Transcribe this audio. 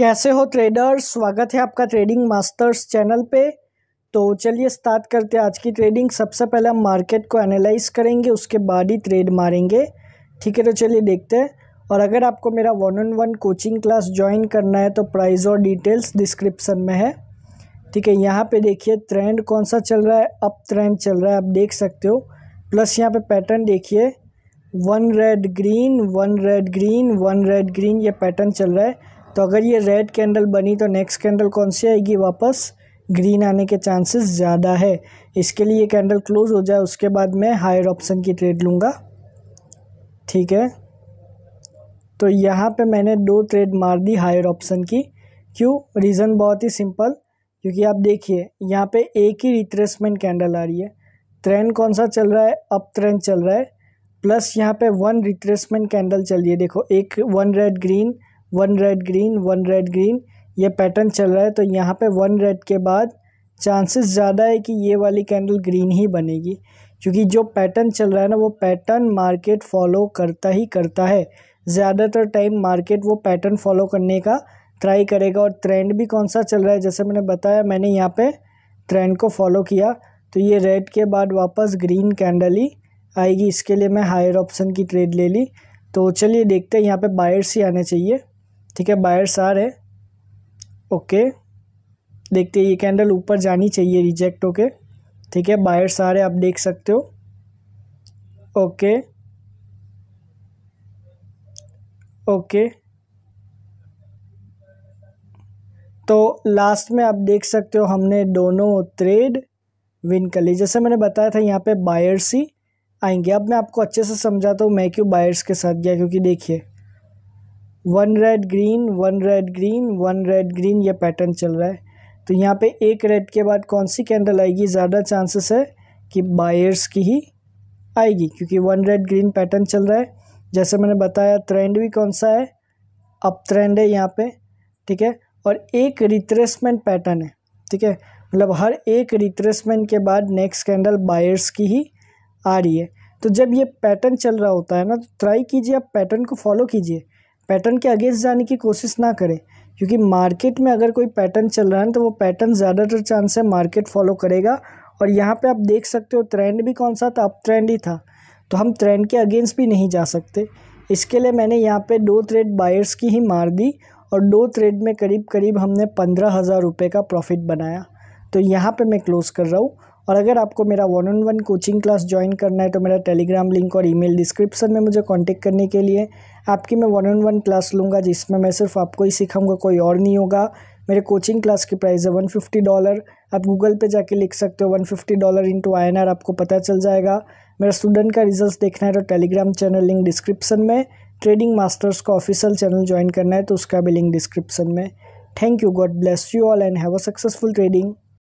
कैसे हो ट्रेडर्स स्वागत है आपका ट्रेडिंग मास्टर्स चैनल पे तो चलिए स्टार्ट करते हैं आज की ट्रेडिंग सबसे पहले हम मार्केट को एनालाइज करेंगे उसके बाद ही ट्रेड मारेंगे ठीक है तो चलिए देखते हैं और अगर आपको मेरा one on one coaching class join करना है तो प्राइस और डिटेल्स डिस्क्रिप्सन में है ठीक है यहाँ पर देखिए ट्रेंड कौन सा चल रहा है अप ट्रेंड चल रहा है आप देख सकते हो प्लस यहाँ पर पैटर्न देखिए one red green one red green one red green ये पैटर्न चल रहा है तो अगर ये रेड कैंडल बनी तो नेक्स्ट कैंडल कौन सी आएगी वापस ग्रीन आने के चांसेस ज़्यादा है इसके लिए ये कैंडल क्लोज हो जाए उसके बाद मैं हायर ऑप्शन की ट्रेड लूँगा ठीक है तो यहाँ पे मैंने दो ट्रेड मार दी हायर ऑप्शन की क्यों रीज़न बहुत ही सिंपल क्योंकि आप देखिए यहाँ पे एक ही रिट्रेसमेंट कैंडल आ रही है ट्रेंड कौन सा चल रहा है अप ट्रेंड चल रहा है प्लस यहाँ पे वन रिट्रेसमेंट कैंडल चल रही है देखो एक one red green one red green one red green ये पैटर्न चल रहा है तो यहाँ पे वन रेड के बाद चांसेस ज़्यादा है कि ये वाली कैंडल ग्रीन ही बनेगी क्योंकि जो पैटर्न चल रहा है ना वो पैटर्न मार्केट फॉलो करता ही करता है ज़्यादातर टाइम मार्केट वो पैटर्न फॉलो करने का ट्राई करेगा और ट्रेंड भी कौन सा चल रहा है जैसे मैंने बताया मैंने यहाँ पर ट्रेंड को फॉलो किया तो ये रेड के बाद वापस ग्रीन कैंडल ही आएगी इसके लिए मैं हायर ऑप्शन की ट्रेड ले ली तो चलिए देखते हैं यहाँ पे बायर्स ही आने चाहिए ठीक है बायर्स आ रहे ओके देखते ये कैंडल ऊपर जानी चाहिए रिजेक्ट होके ठीक है बायर्स आ रहे आप देख सकते हो ओके ओके तो लास्ट में आप देख सकते हो हमने दोनों ट्रेड विन कर ली जैसे मैंने बताया था यहाँ पे बायर्स ही आएंगे अब मैं आपको अच्छे से समझाता हूँ मैं क्यों बायर्स के साथ गया क्योंकि देखिए one red green one red green one red green ये पैटर्न चल रहा है तो यहाँ पे एक रेड के बाद कौन सी कैंडल आएगी ज़्यादा चांसेस है कि बायर्स की ही आएगी क्योंकि वन रेड ग्रीन पैटर्न चल रहा है जैसे मैंने बताया ट्रेंड भी कौन सा है अप ट्रेंड है यहाँ पे ठीक है और एक रिट्रेसमेंट पैटर्न है ठीक है मतलब हर एक रिट्रेसमेंट के बाद नेक्स्ट कैंडल बायर्स की ही आ रही है तो जब ये पैटर्न चल रहा होता है ना तो ट्राई कीजिए आप पैटर्न को फॉलो कीजिए पैटर्न के अगेंस्ट जाने की कोशिश ना करें क्योंकि मार्केट में अगर कोई पैटर्न चल रहा है तो वो पैटर्न ज़्यादातर चांस है मार्केट फॉलो करेगा और यहाँ पे आप देख सकते हो ट्रेंड भी कौन सा था अप ट्रेंड ही था तो हम ट्रेंड के अगेंस्ट भी नहीं जा सकते इसके लिए मैंने यहाँ पे दो ट्रेड बायर्स की ही मार दी और दो ट्रेड में करीब करीब हमने पंद्रह हज़ार रुपये का प्रॉफिट बनाया तो यहाँ पर मैं क्लोज़ कर रहा हूँ और अगर आपको मेरा one on one coaching class join करना है तो मेरा टेलीग्राम लिंक और ईमेल डिस्क्रिप्शन में मुझे कांटेक्ट करने के लिए आपकी मैं वन ऑन वन क्लास लूँगा जिसमें मैं सिर्फ आपको ही सिखाऊंगा कोई और नहीं होगा मेरे कोचिंग क्लास की प्राइस है वन फिफ्टी डॉलर आप गूगल पे जाके लिख सकते हो one fifty dollar into I N R आपको पता चल जाएगा मेरा स्टूडेंट का रिजल्ट देखना है तो टेलीग्राम चैनल लिंक डिस्क्रिप्शन में ट्रेडिंग मास्टर्स का ऑफिशियल चैनल ज्वाइन करना है तो उसका भी लिंक डिस्क्रिप्शन में thank you God bless you all and have a successful trading